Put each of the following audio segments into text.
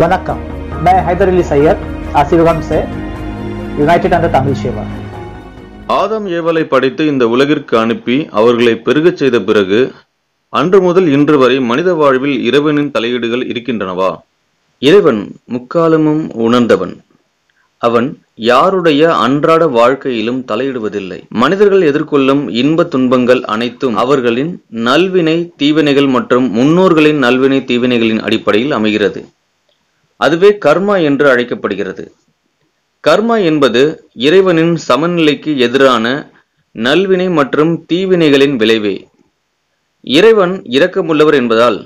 வணக்கம் நான் ஹைதர் அலி सैयद आसिरगम யுனைடெட் அண்ட் தமிழ் சேவா ஆதம் ஏவலை படைத்து இந்த உலகிற்கு அனுப்பி அவர்களை பெருகச் செய்த பிறகு அன்று முதல் இன்று வரை மனித வாழ்வில் இறைவனின் தலையீடுகள் இருக்கின்றனவா இறைவன் முக்காலமும் உணர்ந்தவன் அவன் யாருடைய அன்றாட வாழ்க்கையிலும் தலையிடுவதில்லை மனிதர்கள் எதிர்கொள்ளும் இன்ப துன்பங்கள் அனைத்தும் அவர்களின் நல்வினை தீவினைகள் மற்றும் முன்னோர்களின் நல்வினை தீவினைகளின் அடிப்படையில் அமைகிறது அதுவே கர்மா என்று அழைக்கப்படுகிறது கர்மா என்பது இறைவனின் சமநிலைக்கு எதிரான நல்வினை மற்றும் தீவினைகளின் விளைவே இறைவன் இரக்கமுள்ளவர் என்பதால்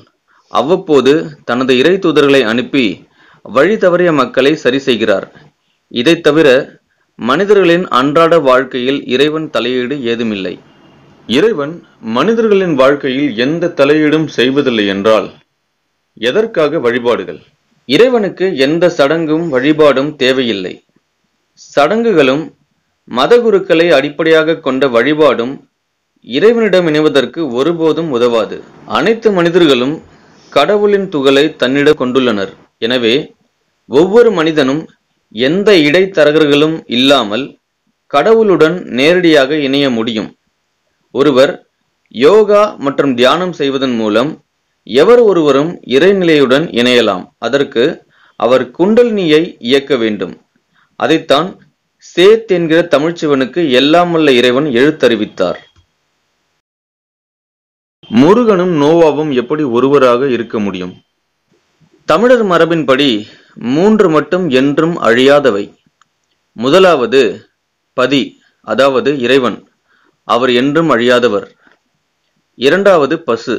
அவ்வப்போது தனது இறை தூதர்களை அனுப்பி வழி தவறிய மக்களை சரி செய்கிறார் இதை தவிர மனிதர்களின் அன்றாட வாழ்க்கையில் இறைவன் தலையீடு ஏதுமில்லை இறைவன் மனிதர்களின் வாழ்க்கையில் எந்த தலையீடும் செய்வதில்லை என்றால் எதற்காக வழிபாடுகள் இறைவனுக்கு எந்த சடங்கும் வழிபாடும் தேவையில்லை சடங்குகளும் மத குருக்களை அடிப்படையாக கொண்ட வழிபாடும் இறைவனிடம் இணைவதற்கு ஒருபோதும் உதவாது அனைத்து மனிதர்களும் கடவுளின் துகளை தன்னிடம் கொண்டுள்ளனர் எனவே ஒவ்வொரு மனிதனும் எந்த இடைத்தரகர்களும் இல்லாமல் கடவுளுடன் நேரடியாக இணைய முடியும் ஒருவர் யோகா மற்றும் தியானம் செய்வதன் மூலம் எவர் ஒருவரும் இறைநிலையுடன் இணையலாம் அதற்கு அவர் குண்டலினியை இயக்க வேண்டும் அதைத்தான் சேத் என்கிற தமிழ்ச்சிவனுக்கு உள்ள இறைவன் எழுத்தறிவித்தார் முருகனும் நோவாவும் எப்படி ஒருவராக இருக்க முடியும் தமிழர் மரபின்படி மூன்று மட்டும் என்றும் அழியாதவை முதலாவது பதி அதாவது இறைவன் அவர் என்றும் அழியாதவர் இரண்டாவது பசு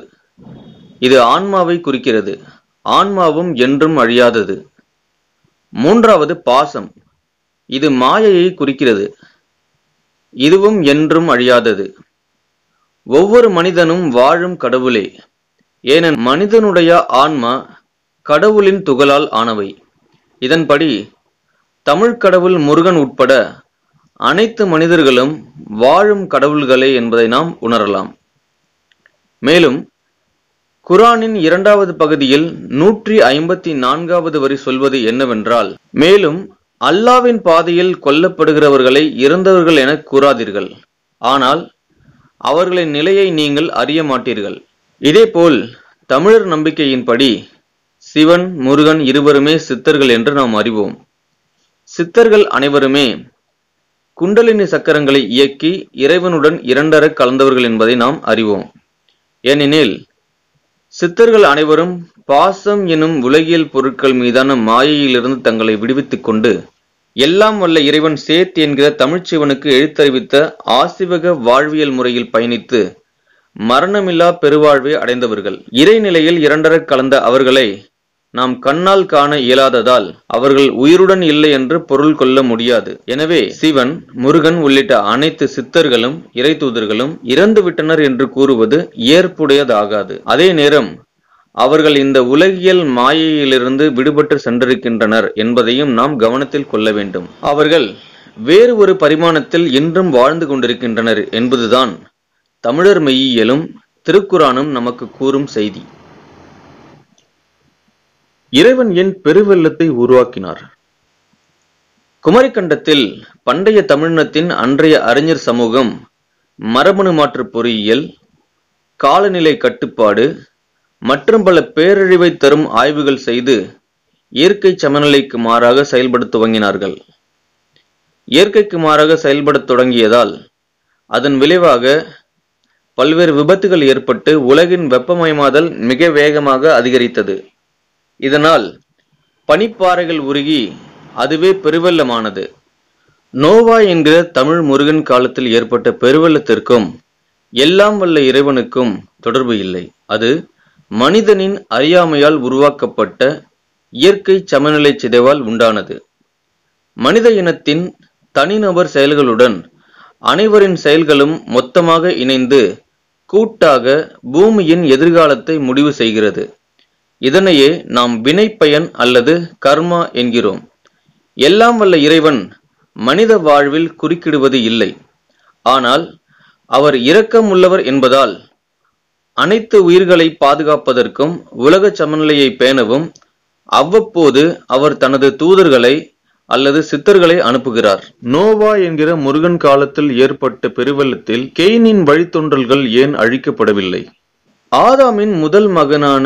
இது ஆன்மாவை குறிக்கிறது ஆன்மாவும் என்றும் அழியாதது மூன்றாவது பாசம் இது மாயையை குறிக்கிறது இதுவும் என்றும் அழியாதது ஒவ்வொரு மனிதனும் வாழும் கடவுளே ஏனென் மனிதனுடைய ஆன்மா கடவுளின் துகளால் ஆனவை இதன்படி தமிழ் கடவுள் முருகன் உட்பட அனைத்து மனிதர்களும் வாழும் கடவுள்களே என்பதை நாம் உணரலாம் மேலும் குரானின் இரண்டாவது பகுதியில் நூற்றி ஐம்பத்தி நான்காவது வரி சொல்வது என்னவென்றால் மேலும் அல்லாவின் பாதையில் கொல்லப்படுகிறவர்களை இறந்தவர்கள் என கூறாதீர்கள் ஆனால் அவர்களின் நிலையை நீங்கள் அறிய மாட்டீர்கள் இதேபோல் தமிழர் நம்பிக்கையின்படி சிவன் முருகன் இருவருமே சித்தர்கள் என்று நாம் அறிவோம் சித்தர்கள் அனைவருமே குண்டலினி சக்கரங்களை இயக்கி இறைவனுடன் இரண்டர கலந்தவர்கள் என்பதை நாம் அறிவோம் ஏனெனில் சித்தர்கள் அனைவரும் பாசம் எனும் உலகியல் பொருட்கள் மீதான மாயையிலிருந்து தங்களை விடுவித்துக் கொண்டு எல்லாம் வல்ல இறைவன் சேத் என்கிற தமிழ்ச்சிவனுக்கு எழுத்தறிவித்த ஆசிவக வாழ்வியல் முறையில் பயணித்து மரணமில்லா பெருவாழ்வை அடைந்தவர்கள் இறைநிலையில் இரண்டர கலந்த அவர்களை நாம் கண்ணால் காண இயலாததால் அவர்கள் உயிருடன் இல்லை என்று பொருள் கொள்ள முடியாது எனவே சிவன் முருகன் உள்ளிட்ட அனைத்து சித்தர்களும் இறை தூதர்களும் இறந்து விட்டனர் என்று கூறுவது ஏற்புடையதாகாது அதே நேரம் அவர்கள் இந்த உலகியல் மாயையிலிருந்து விடுபட்டு சென்றிருக்கின்றனர் என்பதையும் நாம் கவனத்தில் கொள்ள வேண்டும் அவர்கள் வேறு ஒரு பரிமாணத்தில் இன்றும் வாழ்ந்து கொண்டிருக்கின்றனர் என்பதுதான் தமிழர் மெய்யியலும் திருக்குறானும் நமக்கு கூறும் செய்தி இறைவன் என் பெருவெள்ளத்தை உருவாக்கினார் குமரிக்கண்டத்தில் பண்டைய தமிழினத்தின் அன்றைய அறிஞர் சமூகம் மரபணு மாற்று பொறியியல் காலநிலை கட்டுப்பாடு மற்றும் பல பேரழிவை தரும் ஆய்வுகள் செய்து இயற்கை சமநிலைக்கு மாறாக செயல்பட துவங்கினார்கள் இயற்கைக்கு மாறாக செயல்படத் தொடங்கியதால் அதன் விளைவாக பல்வேறு விபத்துகள் ஏற்பட்டு உலகின் வெப்பமயமாதல் மிக வேகமாக அதிகரித்தது இதனால் பனிப்பாறைகள் உருகி அதுவே பெருவெள்ளமானது நோவா என்கிற தமிழ் முருகன் காலத்தில் ஏற்பட்ட பெருவெள்ளத்திற்கும் எல்லாம் வல்ல இறைவனுக்கும் தொடர்பு இல்லை அது மனிதனின் அறியாமையால் உருவாக்கப்பட்ட இயற்கை சமநிலை சிதைவால் உண்டானது மனித இனத்தின் தனிநபர் செயல்களுடன் அனைவரின் செயல்களும் மொத்தமாக இணைந்து கூட்டாக பூமியின் எதிர்காலத்தை முடிவு செய்கிறது இதனையே நாம் வினைப்பயன் அல்லது கர்மா என்கிறோம் எல்லாம் வல்ல இறைவன் மனித வாழ்வில் குறுக்கிடுவது இல்லை ஆனால் அவர் இரக்கம் உள்ளவர் என்பதால் அனைத்து உயிர்களை பாதுகாப்பதற்கும் உலக சமநிலையை பேணவும் அவ்வப்போது அவர் தனது தூதர்களை அல்லது சித்தர்களை அனுப்புகிறார் நோவா என்கிற முருகன் காலத்தில் ஏற்பட்ட பெருவெள்ளத்தில் கெய்னின் வழித்தொன்றல்கள் ஏன் அழிக்கப்படவில்லை ஆதாமின் முதல் மகனான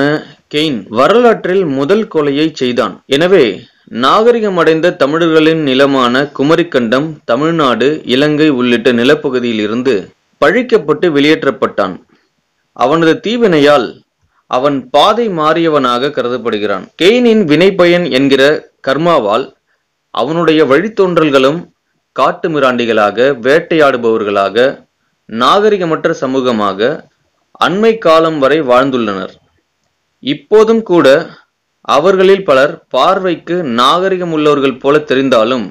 கெயின் வரலாற்றில் முதல் கொலையை செய்தான் எனவே நாகரிகமடைந்த தமிழர்களின் நிலமான குமரிக்கண்டம் தமிழ்நாடு இலங்கை உள்ளிட்ட நிலப்பகுதியில் இருந்து பழிக்கப்பட்டு வெளியேற்றப்பட்டான் அவனது தீவினையால் அவன் பாதை மாறியவனாக கருதப்படுகிறான் கெயினின் வினைப்பயன் என்கிற கர்மாவால் அவனுடைய வழித்தோன்றல்களும் காட்டு மிராண்டிகளாக வேட்டையாடுபவர்களாக நாகரிகமற்ற சமூகமாக அண்மை காலம் வரை வாழ்ந்துள்ளனர் இப்போதும் கூட அவர்களில் பலர் பார்வைக்கு நாகரிகம் உள்ளவர்கள் போல தெரிந்தாலும்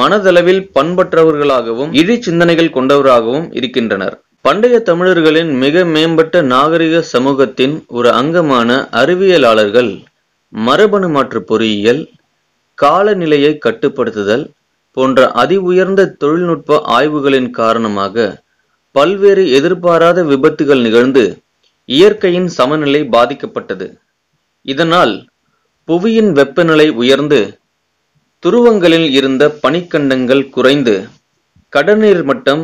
மனதளவில் பண்பற்றவர்களாகவும் இழி சிந்தனைகள் கொண்டவராகவும் இருக்கின்றனர் பண்டைய தமிழர்களின் மிக மேம்பட்ட நாகரிக சமூகத்தின் ஒரு அங்கமான அறிவியலாளர்கள் மரபணு மாற்று பொறியியல் காலநிலையை கட்டுப்படுத்துதல் போன்ற அதி உயர்ந்த தொழில்நுட்ப ஆய்வுகளின் காரணமாக பல்வேறு எதிர்பாராத விபத்துகள் நிகழ்ந்து இயற்கையின் சமநிலை பாதிக்கப்பட்டது இதனால் புவியின் வெப்பநிலை உயர்ந்து துருவங்களில் இருந்த பனிக்கண்டங்கள் குறைந்து கடநீர் மட்டம்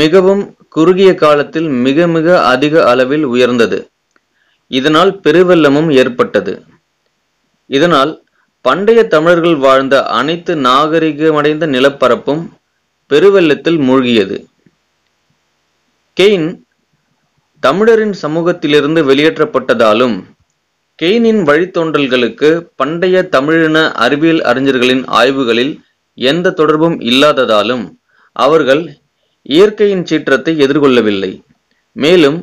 மிகவும் குறுகிய காலத்தில் மிக மிக அதிக அளவில் உயர்ந்தது இதனால் பெருவெள்ளமும் ஏற்பட்டது இதனால் பண்டைய தமிழர்கள் வாழ்ந்த அனைத்து நாகரிகமடைந்த நிலப்பரப்பும் பெருவெள்ளத்தில் மூழ்கியது கெயின் தமிழரின் சமூகத்திலிருந்து வெளியேற்றப்பட்டதாலும் கெய்னின் வழித்தோன்றல்களுக்கு பண்டைய தமிழின அறிவியல் அறிஞர்களின் ஆய்வுகளில் எந்த தொடர்பும் இல்லாததாலும் அவர்கள் இயற்கையின் சீற்றத்தை எதிர்கொள்ளவில்லை மேலும்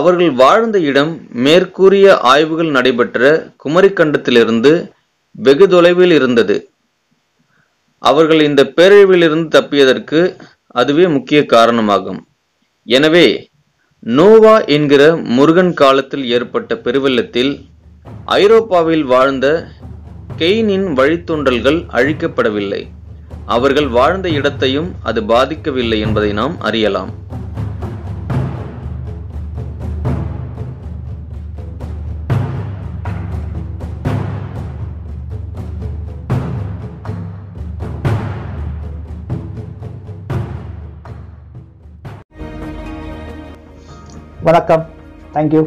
அவர்கள் வாழ்ந்த இடம் மேற்கூறிய ஆய்வுகள் நடைபெற்ற குமரிக்கண்டத்திலிருந்து வெகு தொலைவில் இருந்தது அவர்கள் இந்த பேரழிவிலிருந்து தப்பியதற்கு அதுவே முக்கிய காரணமாகும் எனவே நோவா என்கிற முருகன் காலத்தில் ஏற்பட்ட பெருவெள்ளத்தில் ஐரோப்பாவில் வாழ்ந்த கெய்னின் வழித்தொன்றல்கள் அழிக்கப்படவில்லை அவர்கள் வாழ்ந்த இடத்தையும் அது பாதிக்கவில்லை என்பதை நாம் அறியலாம் வணக்கம் தேங்க்யூ